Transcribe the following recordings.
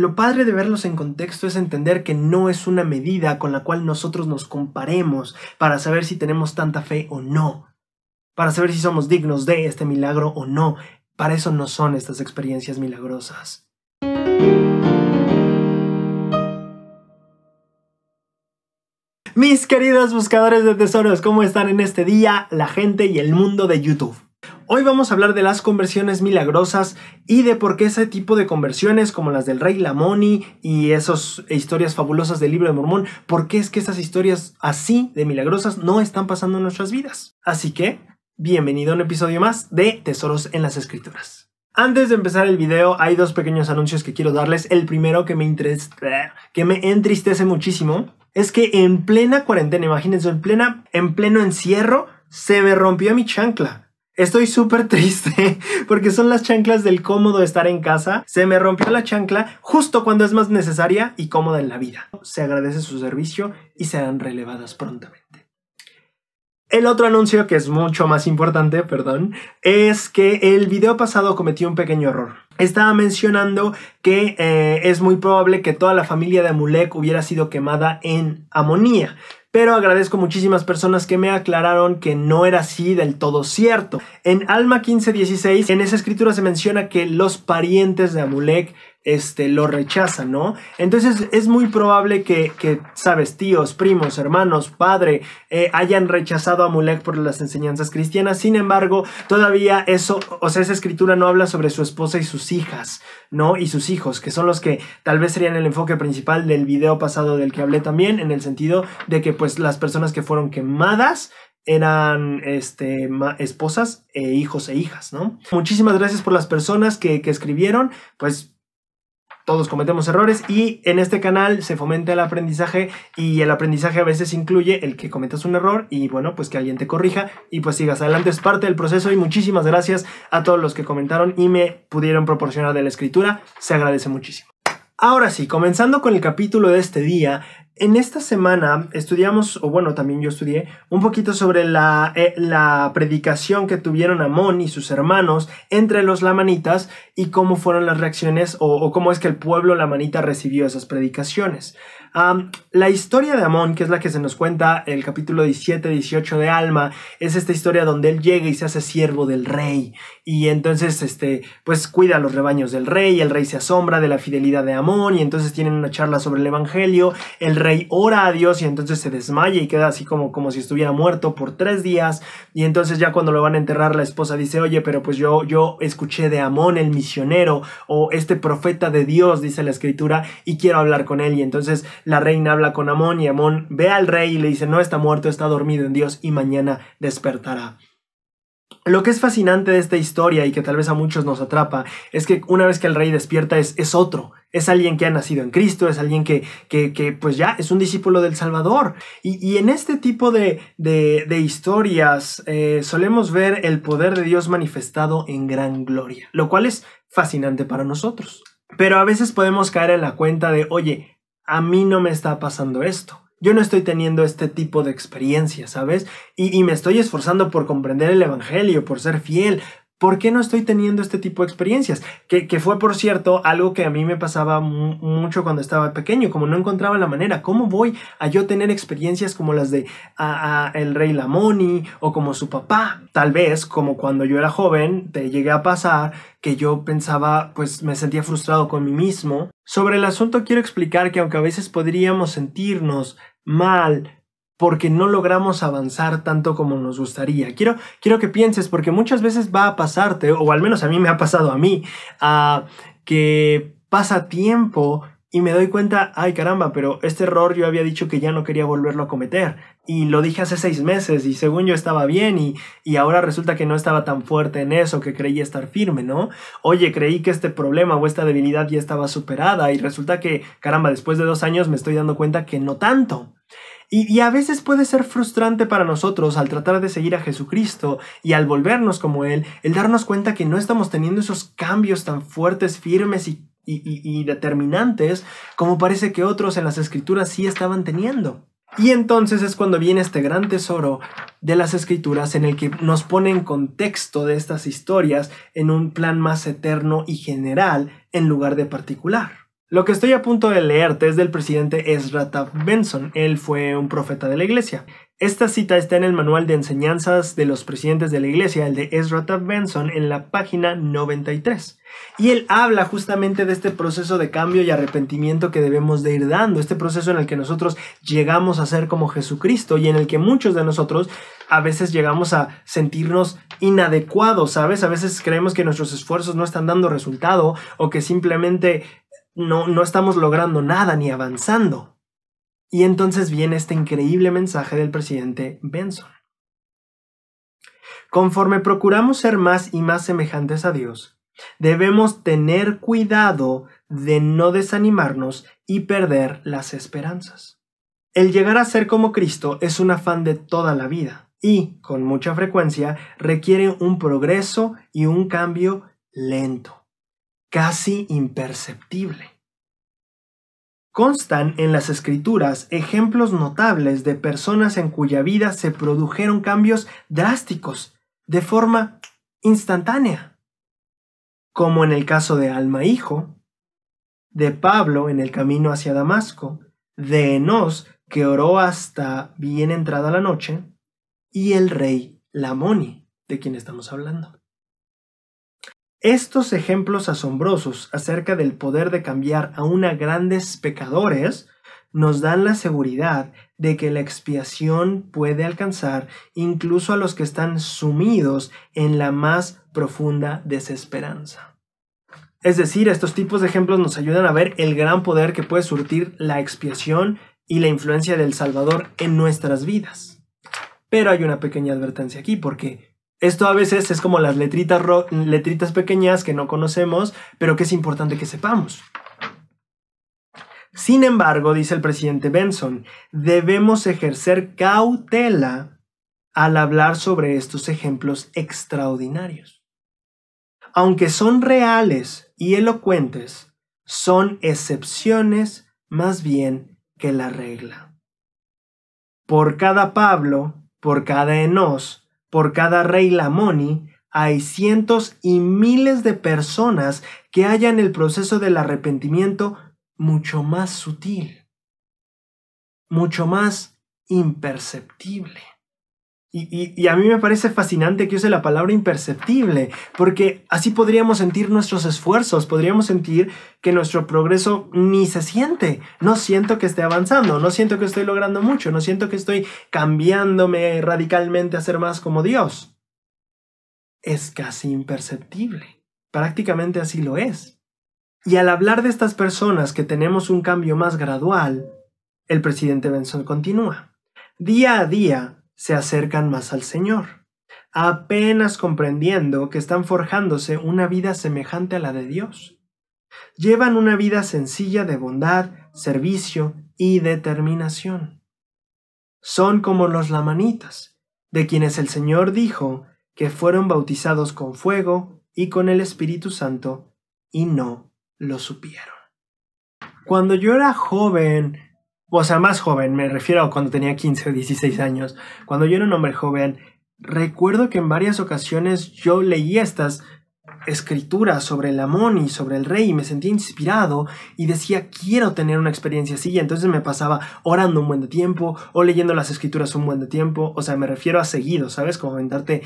lo padre de verlos en contexto es entender que no es una medida con la cual nosotros nos comparemos para saber si tenemos tanta fe o no, para saber si somos dignos de este milagro o no. Para eso no son estas experiencias milagrosas. Mis queridos buscadores de tesoros, ¿cómo están en este día la gente y el mundo de YouTube? Hoy vamos a hablar de las conversiones milagrosas y de por qué ese tipo de conversiones como las del rey Lamoni y esas historias fabulosas del libro de Mormón, por qué es que esas historias así de milagrosas no están pasando en nuestras vidas. Así que, bienvenido a un episodio más de Tesoros en las Escrituras. Antes de empezar el video, hay dos pequeños anuncios que quiero darles. El primero que me, que me entristece muchísimo es que en plena cuarentena, imagínense, en, plena, en pleno encierro, se me rompió mi chancla. Estoy súper triste porque son las chanclas del cómodo estar en casa. Se me rompió la chancla justo cuando es más necesaria y cómoda en la vida. Se agradece su servicio y serán relevadas prontamente. El otro anuncio que es mucho más importante, perdón, es que el video pasado cometió un pequeño error. Estaba mencionando que eh, es muy probable que toda la familia de Amulek hubiera sido quemada en Amonía pero agradezco muchísimas personas que me aclararon que no era así del todo cierto. En Alma 1516, en esa escritura se menciona que los parientes de Amulek este, lo rechazan, ¿no? Entonces es muy probable que, sabes, tíos, primos, hermanos, padre, eh, hayan rechazado a Mulek por las enseñanzas cristianas. Sin embargo, todavía eso, o sea, esa escritura no habla sobre su esposa y sus hijas, ¿no? Y sus hijos, que son los que tal vez serían el enfoque principal del video pasado del que hablé también, en el sentido de que pues las personas que fueron quemadas eran este, esposas e hijos e hijas, ¿no? Muchísimas gracias por las personas que, que escribieron, pues todos cometemos errores y en este canal se fomenta el aprendizaje y el aprendizaje a veces incluye el que cometas un error y bueno, pues que alguien te corrija y pues sigas adelante. Es parte del proceso y muchísimas gracias a todos los que comentaron y me pudieron proporcionar de la escritura. Se agradece muchísimo. Ahora sí, comenzando con el capítulo de este día, en esta semana estudiamos, o bueno, también yo estudié, un poquito sobre la, eh, la, predicación que tuvieron Amón y sus hermanos entre los lamanitas y cómo fueron las reacciones o cómo es que el pueblo lamanita recibió esas predicaciones la historia de Amón, que es la que se nos cuenta el capítulo 17-18 de Alma, es esta historia donde él llega y se hace siervo del rey. Y entonces, este, pues cuida los rebaños del rey, el rey se asombra de la fidelidad de Amón y entonces tienen una charla sobre el Evangelio, el rey ora a Dios y entonces se desmaya y queda así como, como si estuviera muerto por tres días. Y entonces ya cuando lo van a enterrar, la esposa dice, oye, pero pues yo, yo escuché de Amón el misionero o este profeta de Dios, dice la escritura, y quiero hablar con él. Y entonces la reina habla con Amón y Amón ve al rey y le dice, no está muerto, está dormido en Dios y mañana despertará. Lo que es fascinante de esta historia y que tal vez a muchos nos atrapa es que una vez que el rey despierta es, otro, es alguien que ha nacido en Cristo, es alguien que, que, pues ya es un discípulo del Salvador. Y, en este tipo de, de, historias eh, solemos ver el poder de Dios manifestado en gran gloria, lo cual es fascinante para nosotros. Pero a veces podemos caer en la cuenta de, oye, a mí no me está pasando esto. Yo no estoy teniendo este tipo de experiencia, ¿sabes? Y, me estoy esforzando por comprender el Evangelio, por ser fiel, ¿Por qué no estoy teniendo este tipo de experiencias? Que, fue, por cierto, algo que a mí me pasaba mucho cuando estaba pequeño, como no encontraba la manera, ¿cómo voy a yo tener experiencias como las de el rey Lamoni o como su papá? Tal vez, como cuando yo era joven, te llegué a pasar que yo pensaba, pues me sentía frustrado con mí mismo. Sobre el asunto quiero explicar que aunque a veces podríamos sentirnos mal, porque no logramos avanzar tanto como nos gustaría. Quiero, quiero que pienses, porque muchas veces va a pasarte, o al menos a mí me ha pasado a mí, que pasa tiempo y me doy cuenta, ay caramba, pero este error yo había dicho que ya no quería volverlo a cometer. Y lo dije hace seis meses y según yo estaba bien y, y ahora resulta que no estaba tan fuerte en eso, que creí estar firme, ¿no? Oye, creí que este problema o esta debilidad ya estaba superada y resulta que, caramba, después de dos años me estoy dando cuenta que no tanto. Y, a veces puede ser frustrante para nosotros al tratar de seguir a Jesucristo y al volvernos como Él, el darnos cuenta que no estamos teniendo esos cambios tan fuertes, firmes y, y determinantes como parece que otros en las escrituras sí estaban teniendo. Y entonces es cuando viene este gran tesoro de las escrituras en el que nos pone en contexto de estas historias en un plan más eterno y general en lugar de particular. Lo que estoy a punto de leerte es del presidente Ezra Taft Benson. Él fue un profeta de la iglesia. Esta cita está en el Manual de Enseñanzas de los Presidentes de la Iglesia, el de Ezra Taft Benson, en la página 93. Y él habla justamente de este proceso de cambio y arrepentimiento que debemos de ir dando, este proceso en el que nosotros llegamos a ser como Jesucristo y en el que muchos de nosotros a veces llegamos a sentirnos inadecuados, ¿sabes? A veces creemos que nuestros esfuerzos no están dando resultado o que simplemente no, estamos logrando nada ni avanzando. Y entonces viene este increíble mensaje del presidente Benson. Conforme procuramos ser más y más semejantes a Dios, debemos tener cuidado de no desanimarnos y perder las esperanzas. El llegar a ser como Cristo es un afán de toda la vida y, con mucha frecuencia, requiere un progreso y un cambio lento casi imperceptible. Constan en las escrituras ejemplos notables de personas en cuya vida se produjeron cambios drásticos, de forma instantánea, como en el caso de Alma Hijo, de Pablo en el camino hacia Damasco, de Enos que oró hasta bien entrada la noche, y el rey Lamoni, de quien estamos hablando. Estos ejemplos asombrosos acerca del poder de cambiar a una grandes pecadores nos dan la seguridad de que la expiación puede alcanzar incluso a los que están sumidos en la más profunda desesperanza. Es decir, estos tipos de ejemplos nos ayudan a ver el gran poder que puede surtir la expiación y la influencia del Salvador en nuestras vidas. Pero hay una pequeña advertencia aquí porque esto a veces es como las letritas, pequeñas que no conocemos, pero que es importante que sepamos. Sin embargo, dice el presidente Benson, debemos ejercer cautela al hablar sobre estos ejemplos extraordinarios. Aunque son reales y elocuentes, son excepciones más bien que la regla. Por cada Pablo, por cada Enos, por cada rey Lamoni hay cientos y miles de personas que hallan el proceso del arrepentimiento mucho más sutil, mucho más imperceptible. Y, y, a mí me parece fascinante que use la palabra imperceptible, porque así podríamos sentir nuestros esfuerzos, podríamos sentir que nuestro progreso ni se siente. No siento que esté avanzando, no siento que estoy logrando mucho, no siento que estoy cambiándome radicalmente a ser más como Dios. Es casi imperceptible. Prácticamente así lo es. Y al hablar de estas personas que tenemos un cambio más gradual, el presidente Benson continúa. Día a día se acercan más al Señor, apenas comprendiendo que están forjándose una vida semejante a la de Dios. Llevan una vida sencilla de bondad, servicio y determinación. Son como los lamanitas, de quienes el Señor dijo que fueron bautizados con fuego y con el Espíritu Santo, y no lo supieron. Cuando yo era joven o sea, más joven, me refiero a cuando tenía 15 o 16 años, cuando yo era un hombre joven, recuerdo que en varias ocasiones yo leía estas escrituras sobre el amón y sobre el rey y me sentía inspirado y decía quiero tener una experiencia así y entonces me pasaba orando un buen de tiempo o leyendo las escrituras un buen de tiempo, o sea, me refiero a seguido, ¿sabes? Como aventarte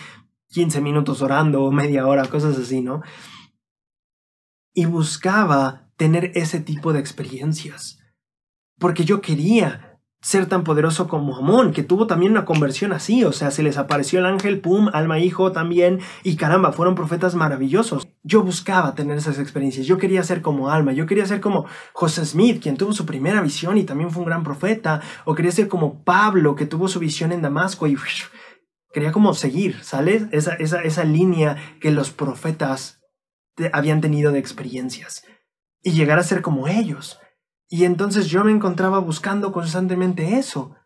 15 minutos orando o media hora, cosas así, ¿no? Y buscaba tener ese tipo de experiencias porque yo quería ser tan poderoso como Amón, que tuvo también una conversión así, o sea, se les apareció el ángel, pum, alma hijo también, y caramba, fueron profetas maravillosos. Yo buscaba tener esas experiencias, yo quería ser como alma, yo quería ser como José Smith, quien tuvo su primera visión y también fue un gran profeta, o quería ser como Pablo, que tuvo su visión en Damasco y quería como seguir, ¿sale? Esa, esa, esa línea que los profetas habían tenido de experiencias, y llegar a ser como ellos. Y entonces yo me encontraba buscando constantemente eso,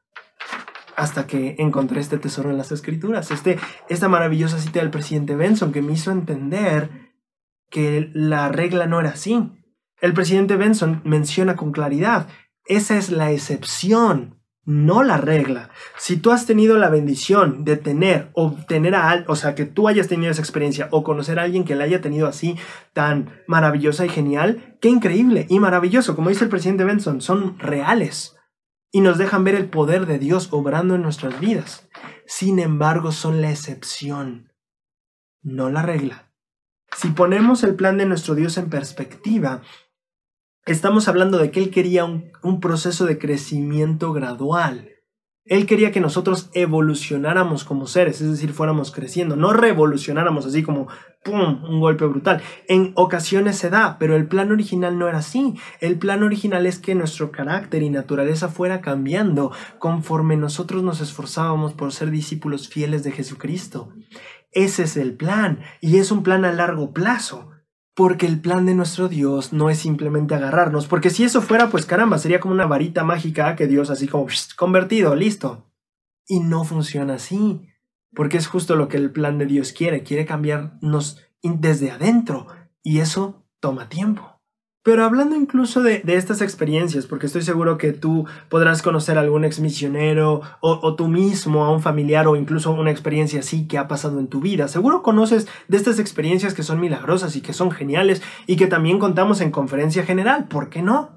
hasta que encontré este tesoro en las escrituras, este, esta maravillosa cita del presidente Benson que me hizo entender que la regla no era así. El presidente Benson menciona con claridad, esa es la excepción no la regla. Si tú has tenido la bendición de tener, obtener a alguien, o sea, que tú hayas tenido esa experiencia o conocer a alguien que la haya tenido así tan maravillosa y genial, qué increíble y maravilloso. Como dice el presidente Benson, son reales y nos dejan ver el poder de Dios obrando en nuestras vidas. Sin embargo, son la excepción, no la regla. Si ponemos el plan de nuestro Dios en perspectiva, estamos hablando de que Él quería un, proceso de crecimiento gradual. Él quería que nosotros evolucionáramos como seres, es decir, fuéramos creciendo, no revolucionáramos así como ¡pum! un golpe brutal. En ocasiones se da, pero el plan original no era así. El plan original es que nuestro carácter y naturaleza fuera cambiando conforme nosotros nos esforzábamos por ser discípulos fieles de Jesucristo. Ese es el plan, y es un plan a largo plazo. Porque el plan de nuestro Dios no es simplemente agarrarnos, porque si eso fuera, pues caramba, sería como una varita mágica que Dios así como convertido, listo. Y no funciona así, porque es justo lo que el plan de Dios quiere, quiere cambiarnos desde adentro, y eso toma tiempo. Pero hablando incluso de, estas experiencias, porque estoy seguro que tú podrás conocer a algún ex misionero o, tú mismo a un familiar o incluso una experiencia así que ha pasado en tu vida. Seguro conoces de estas experiencias que son milagrosas y que son geniales y que también contamos en conferencia general, ¿por qué no?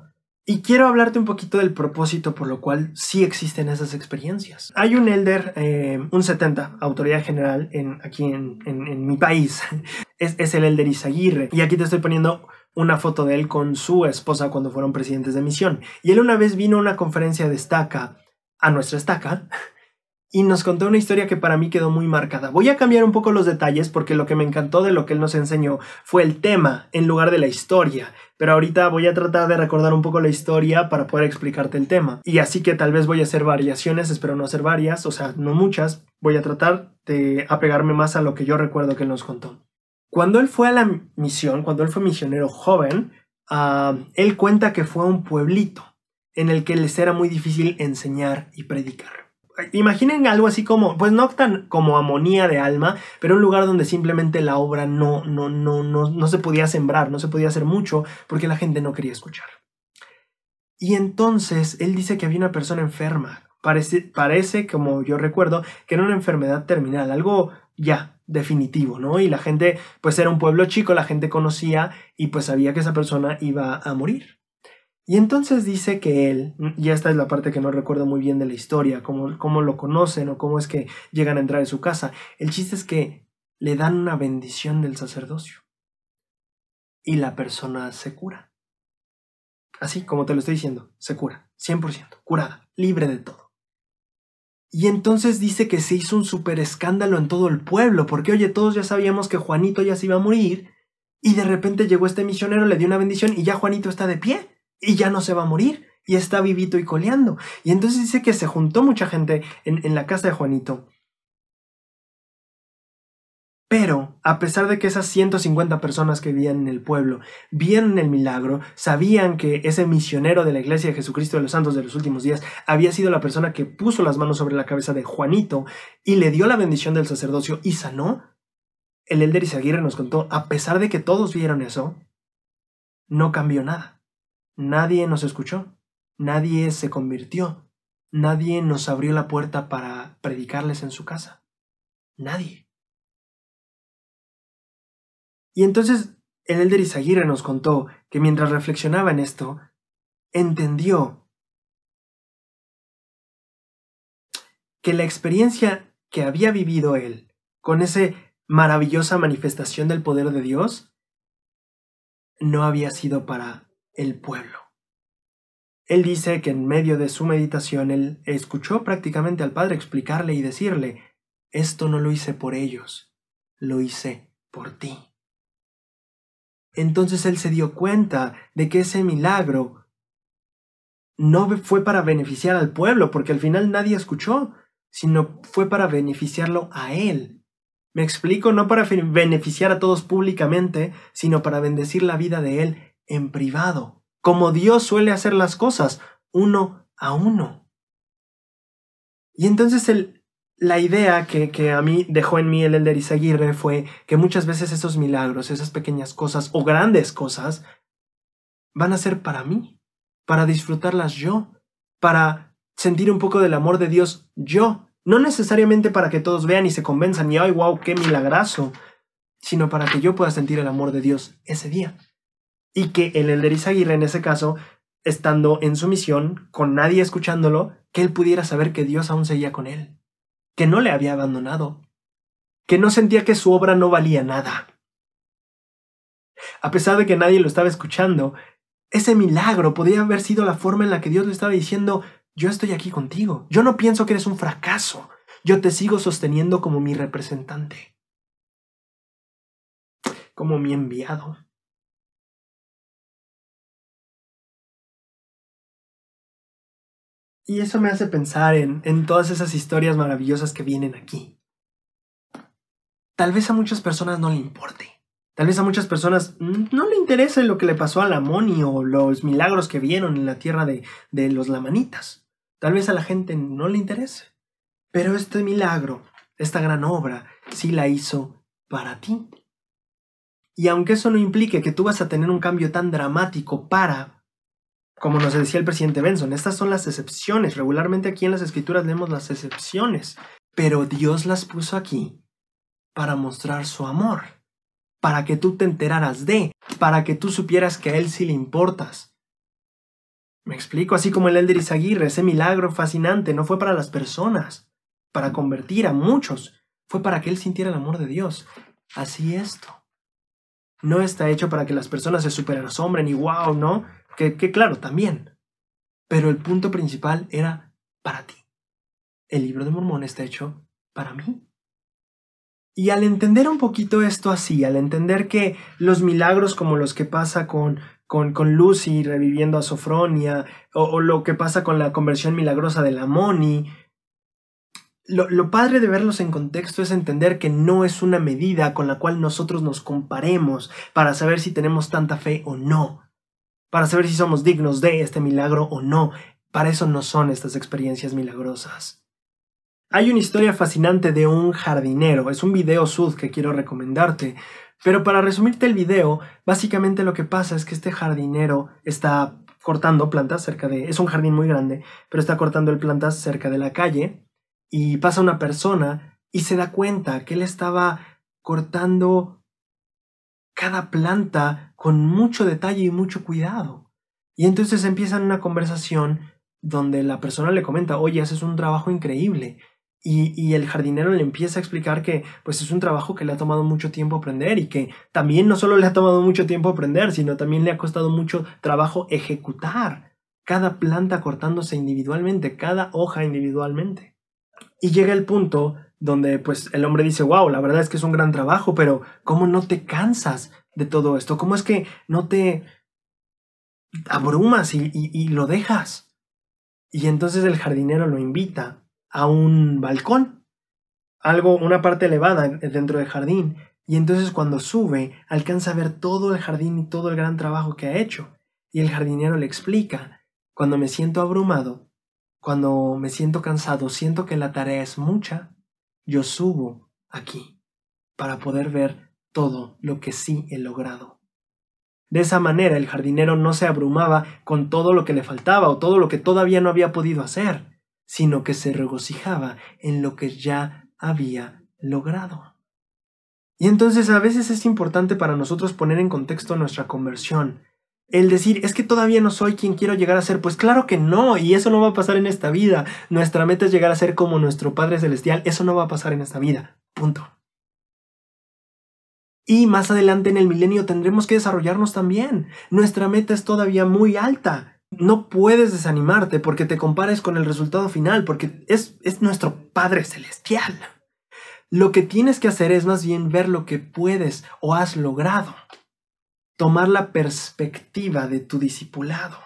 Y quiero hablarte un poquito del propósito por lo cual sí existen esas experiencias. Hay un elder, eh, un 70, autoridad general en, aquí en, mi país. Es, es el elder Izaguirre. Y aquí te estoy poniendo una foto de él con su esposa cuando fueron presidentes de misión. Y él una vez vino a una conferencia de estaca, a nuestra estaca, y nos contó una historia que para mí quedó muy marcada. Voy a cambiar un poco los detalles porque lo que me encantó de lo que él nos enseñó fue el tema en lugar de la historia, pero ahorita voy a tratar de recordar un poco la historia para poder explicarte el tema. Y así que tal vez voy a hacer variaciones, espero no hacer varias, o sea, no muchas, voy a tratar de apegarme más a lo que yo recuerdo que él nos contó. Cuando él fue a la misión, cuando él fue misionero joven, ah, él cuenta que fue a un pueblito en el que les era muy difícil enseñar y predicar. Imaginen algo así como, pues no tan como amonía de alma, pero un lugar donde simplemente la obra no, no, no, no, no se podía sembrar, no se podía hacer mucho porque la gente no quería escuchar. Y entonces él dice que había una persona enferma. Parece, parece, como yo recuerdo, que era una enfermedad terminal, algo ya, definitivo, ¿no? Y la gente, pues era un pueblo chico, la gente conocía y pues sabía que esa persona iba a morir. Y entonces dice que él, y esta es la parte que no recuerdo muy bien de la historia, cómo, cómo lo conocen o cómo es que llegan a entrar en su casa, el chiste es que le dan una bendición del sacerdocio y la persona se cura. Así como te lo estoy diciendo, se cura, 100%, curada, libre de todo. Y entonces dice que se hizo un super escándalo en todo el pueblo, porque oye, todos ya sabíamos que Juanito ya se iba a morir, y de repente llegó este misionero, le dio una bendición, y ya Juanito está de pie, y ya no se va a morir, y está vivito y coleando. Y entonces dice que se juntó mucha gente en, en la casa de Juanito. Pero, a pesar de que esas 150 personas que vivían en el pueblo vieron el milagro, sabían que ese misionero de la Iglesia de Jesucristo de los Santos de los últimos días había sido la persona que puso las manos sobre la cabeza de Juanito y le dio la bendición del sacerdocio y sanó, el Elder Isaguirre nos contó, a pesar de que todos vieron eso, no cambió nada. Nadie nos escuchó, nadie se convirtió, nadie nos abrió la puerta para predicarles en su casa. Nadie. Y entonces el Elder Izaguirre nos contó que mientras reflexionaba en esto, entendió que la experiencia que había vivido él con esa maravillosa manifestación del poder de Dios no había sido para el pueblo. Él dice que en medio de su meditación él escuchó prácticamente al Padre explicarle y decirle, esto no lo hice por ellos, lo hice por ti. Entonces él se dio cuenta de que ese milagro no fue para beneficiar al pueblo, porque al final nadie escuchó, sino fue para beneficiarlo a él. Me explico, no para beneficiar a todos públicamente, sino para bendecir la vida de él en privado, como Dios suele hacer las cosas, uno a uno. Y entonces él la idea que, a mí dejó en mí el Elder Izaguirre fue que muchas veces esos milagros, esas pequeñas cosas o grandes cosas, van a ser para mí, para disfrutarlas yo, para sentir un poco del amor de Dios yo, no necesariamente para que todos vean y se convenzan y ay, wow, qué milagrazo, sino para que yo pueda sentir el amor de Dios ese día. Y que el Elder Izaguirre, en ese caso, estando en su misión, con nadie escuchándolo, que él pudiera saber que Dios aún seguía con él que no le había abandonado, que no sentía que su obra no valía nada. A pesar de que nadie lo estaba escuchando, ese milagro podía haber sido la forma en la que Dios le estaba diciendo, yo estoy aquí contigo, yo no pienso que eres un fracaso, yo te sigo sosteniendo como mi representante, como mi enviado. Y eso me hace pensar en, todas esas historias maravillosas que vienen aquí. Tal vez a muchas personas no le importe. Tal vez a muchas personas mm, no le interese lo que le pasó a la o los milagros que vieron en la tierra de, de, los lamanitas. Tal vez a la gente no le interese. Pero este milagro, esta gran obra, sí la hizo para ti. Y aunque eso no implique que tú vas a tener un cambio tan dramático para como nos decía el presidente Benson, estas son las excepciones. Regularmente aquí en las escrituras leemos las excepciones, pero Dios las puso aquí para mostrar su amor, para que tú te enteraras de, para que tú supieras que a Él sí le importas. Me explico, así como el Elder Izaguirre, ese milagro fascinante no fue para las personas, para convertir a muchos, fue para que Él sintiera el amor de Dios. Así esto. No está hecho para que las personas se superasombren y wow, no que, claro, también. Pero el punto principal era para ti. El libro de Mormón está hecho para mí. Y al entender un poquito esto así, al entender que los milagros como los que pasa con, Lucy reviviendo a Sofronia, o, lo que pasa con la conversión milagrosa de la Moni, lo, lo padre de verlos en contexto es entender que no es una medida con la cual nosotros nos comparemos para saber si tenemos tanta fe o no para saber si somos dignos de este milagro o no. Para eso no son estas experiencias milagrosas. Hay una historia fascinante de un jardinero, es un video sud que quiero recomendarte, pero para resumirte el video, básicamente lo que pasa es que este jardinero está cortando plantas cerca de... es un jardín muy grande, pero está cortando el plantas cerca de la calle y pasa una persona y se da cuenta que él estaba cortando cada planta con mucho detalle y mucho cuidado. Y entonces empiezan una conversación donde la persona le comenta, oye, haces un trabajo increíble. Y, y, el jardinero le empieza a explicar que pues es un trabajo que le ha tomado mucho tiempo aprender y que también no solo le ha tomado mucho tiempo aprender, sino también le ha costado mucho trabajo ejecutar cada planta cortándose individualmente, cada hoja individualmente. Y llega el punto donde pues el hombre dice, wow, la verdad es que es un gran trabajo, pero ¿cómo no te cansas de todo esto? ¿Cómo es que no te abrumas y, y lo dejas? Y entonces el jardinero lo invita a un balcón, algo, una parte elevada dentro del jardín, y entonces cuando sube alcanza a ver todo el jardín y todo el gran trabajo que ha hecho. Y el jardinero le explica, cuando me siento abrumado, cuando me siento cansado, siento que la tarea es mucha, yo subo aquí para poder ver todo lo que sí he logrado. De esa manera el jardinero no se abrumaba con todo lo que le faltaba o todo lo que todavía no había podido hacer, sino que se regocijaba en lo que ya había logrado. Y entonces a veces es importante para nosotros poner en contexto nuestra conversión, el decir, es que todavía no soy quien quiero llegar a ser, pues claro que no, y eso no va a pasar en esta vida. Nuestra meta es llegar a ser como nuestro Padre Celestial, eso no va a pasar en esta vida. Punto. Y más adelante en el milenio tendremos que desarrollarnos también. Nuestra meta es todavía muy alta. No puedes desanimarte porque te compares con el resultado final, porque es, es nuestro Padre Celestial. Lo que tienes que hacer es más bien ver lo que puedes o has logrado tomar la perspectiva de tu discipulado.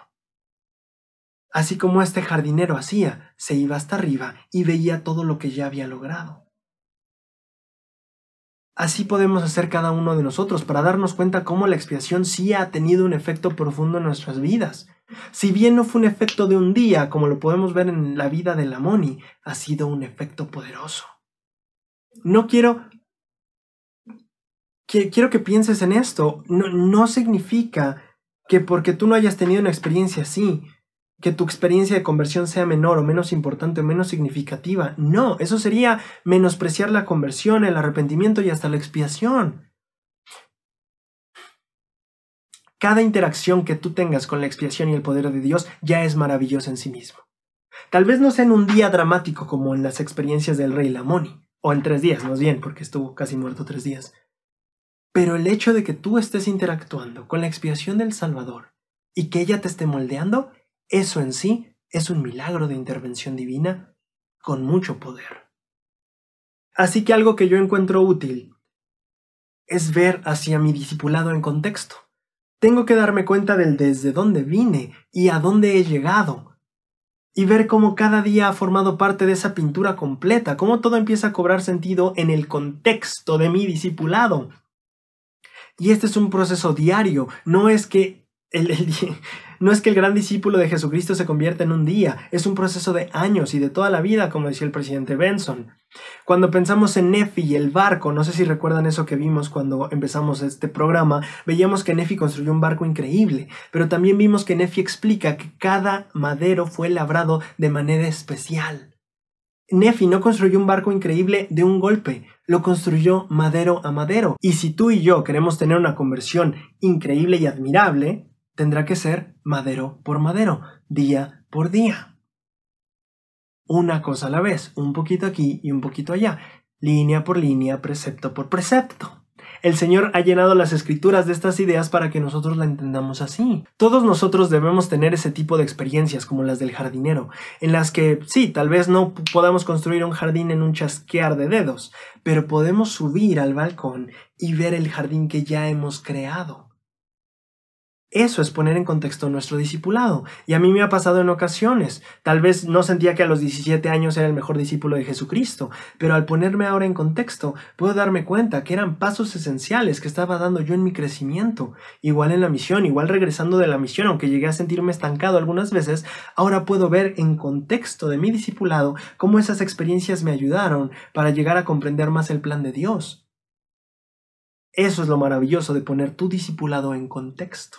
Así como este jardinero hacía, se iba hasta arriba y veía todo lo que ya había logrado. Así podemos hacer cada uno de nosotros para darnos cuenta cómo la expiación sí ha tenido un efecto profundo en nuestras vidas. Si bien no fue un efecto de un día, como lo podemos ver en la vida de Lamoni, ha sido un efecto poderoso. No quiero quiero que pienses en esto. No, no significa que porque tú no hayas tenido una experiencia así, que tu experiencia de conversión sea menor o menos importante o menos significativa. No, eso sería menospreciar la conversión, el arrepentimiento y hasta la expiación. Cada interacción que tú tengas con la expiación y el poder de Dios ya es maravillosa en sí mismo. Tal vez no sea en un día dramático como en las experiencias del rey Lamoni, o en tres días, más bien, porque estuvo casi muerto tres días. Pero el hecho de que tú estés interactuando con la expiación del Salvador y que ella te esté moldeando, eso en sí es un milagro de intervención divina con mucho poder. Así que algo que yo encuentro útil es ver hacia mi discipulado en contexto. Tengo que darme cuenta del desde dónde vine y a dónde he llegado, y ver cómo cada día ha formado parte de esa pintura completa, cómo todo empieza a cobrar sentido en el contexto de mi discipulado. Y este es un proceso diario, no es que el, no es que el gran discípulo de Jesucristo se convierta en un día, es un proceso de años y de toda la vida, como decía el presidente Benson. Cuando pensamos en Nefi y el barco, no sé si recuerdan eso que vimos cuando empezamos este programa, veíamos que Nefi construyó un barco increíble, pero también vimos que Nefi explica que cada madero fue labrado de manera especial. Nefi no construyó un barco increíble de un golpe, lo construyó madero a madero. Y si tú y yo queremos tener una conversión increíble y admirable, tendrá que ser madero por madero, día por día. Una cosa a la vez, un poquito aquí y un poquito allá, línea por línea, precepto por precepto. El Señor ha llenado las escrituras de estas ideas para que nosotros la entendamos así. Todos nosotros debemos tener ese tipo de experiencias como las del jardinero, en las que sí, tal vez no podamos construir un jardín en un chasquear de dedos, pero podemos subir al balcón y ver el jardín que ya hemos creado. Eso es poner en contexto nuestro discipulado. Y a mí me ha pasado en ocasiones. Tal vez no sentía que a los 17 años era el mejor discípulo de Jesucristo, pero al ponerme ahora en contexto, puedo darme cuenta que eran pasos esenciales que estaba dando yo en mi crecimiento. Igual en la misión, igual regresando de la misión, aunque llegué a sentirme estancado algunas veces, ahora puedo ver en contexto de mi discipulado cómo esas experiencias me ayudaron para llegar a comprender más el plan de Dios. Eso es lo maravilloso de poner tu discipulado en contexto.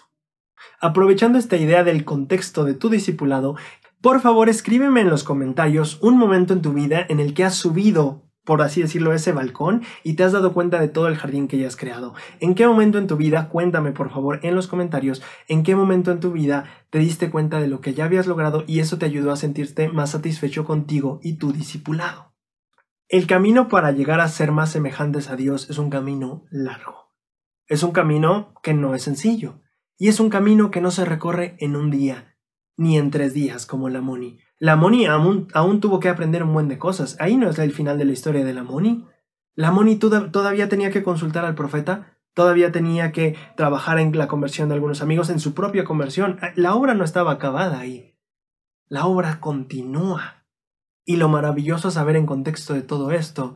Aprovechando esta idea del contexto de tu discipulado, por favor escríbeme en los comentarios un momento en tu vida en el que has subido por así decirlo, ese balcón y te has dado cuenta de todo el jardín que ya has creado. ¿En qué momento en tu vida, cuéntame por favor en los comentarios, en qué momento en tu vida te diste cuenta de lo que ya habías logrado y eso te ayudó a sentirte más satisfecho contigo y tu discipulado? El camino para llegar a ser más semejantes a Dios es un camino largo. Es un camino que no es sencillo. Y es un camino que no se recorre en un día, ni en tres días como la Moni. La Moni aún, tuvo que aprender un buen de cosas. Ahí no es el final de la historia de la Moni. La Moni todavía tenía que consultar al profeta, todavía tenía que trabajar en la conversión de algunos amigos, en su propia conversión. Ah, la obra no estaba acabada ahí. La obra continúa. Y lo maravilloso saber en contexto de todo esto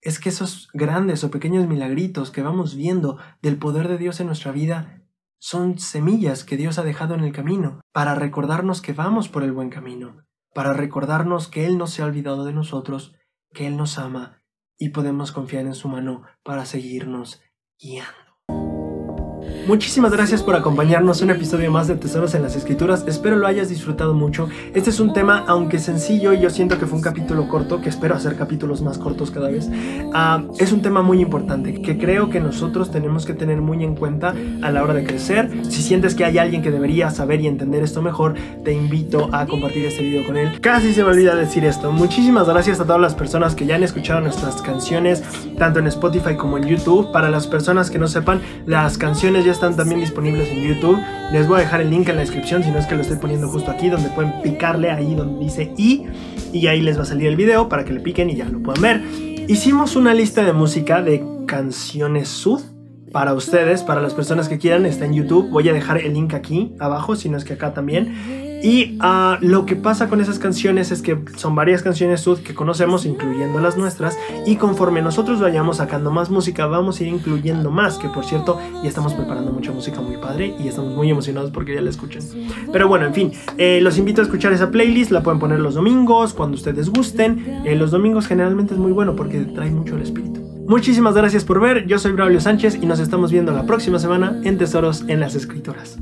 es que esos grandes o pequeños milagritos que vamos viendo del poder de Dios en nuestra vida son semillas que Dios ha dejado en el camino para recordarnos que vamos por el buen camino, para recordarnos que Él no se ha olvidado de nosotros, que Él nos ama y podemos confiar en su mano para seguirnos guiando. Muchísimas gracias por acompañarnos un episodio más de Tesoros en las Escrituras. Espero lo hayas disfrutado mucho. Este es un tema, aunque sencillo, y yo siento que fue un capítulo corto, que espero hacer capítulos más cortos cada vez. Ah, es un tema muy importante que creo que nosotros tenemos que tener muy en cuenta a la hora de crecer. Si sientes que hay alguien que debería saber y entender esto mejor, te invito a compartir este video con él. Casi se me olvida decir esto. Muchísimas gracias a todas las personas que ya han escuchado nuestras canciones, tanto en Spotify como en YouTube. Para las personas que no sepan, las canciones ya están también disponibles en YouTube. Les voy a dejar el link en la descripción, si no es que lo estoy poniendo justo aquí, donde pueden picarle ahí donde dice y y ahí les va a salir el video para que le piquen y ya lo puedan ver. Hicimos una lista de música de canciones sud para ustedes, para las personas que quieran, está en YouTube. Voy a dejar el link aquí abajo, si no es que acá también. Y ah, lo que pasa con esas canciones es que son varias canciones sud que conocemos, incluyendo las nuestras, y conforme nosotros vayamos sacando más música, vamos a ir incluyendo más, que por cierto, ya estamos preparando mucha música muy padre y estamos muy emocionados porque ya la escuchan Pero bueno, en fin, eh, los invito a escuchar esa playlist, la pueden poner los domingos, cuando ustedes gusten. Eh, los domingos generalmente es muy bueno porque trae mucho el espíritu. Muchísimas gracias por ver, yo soy Braulio Sánchez y nos estamos viendo la próxima semana en Tesoros en las Escritoras.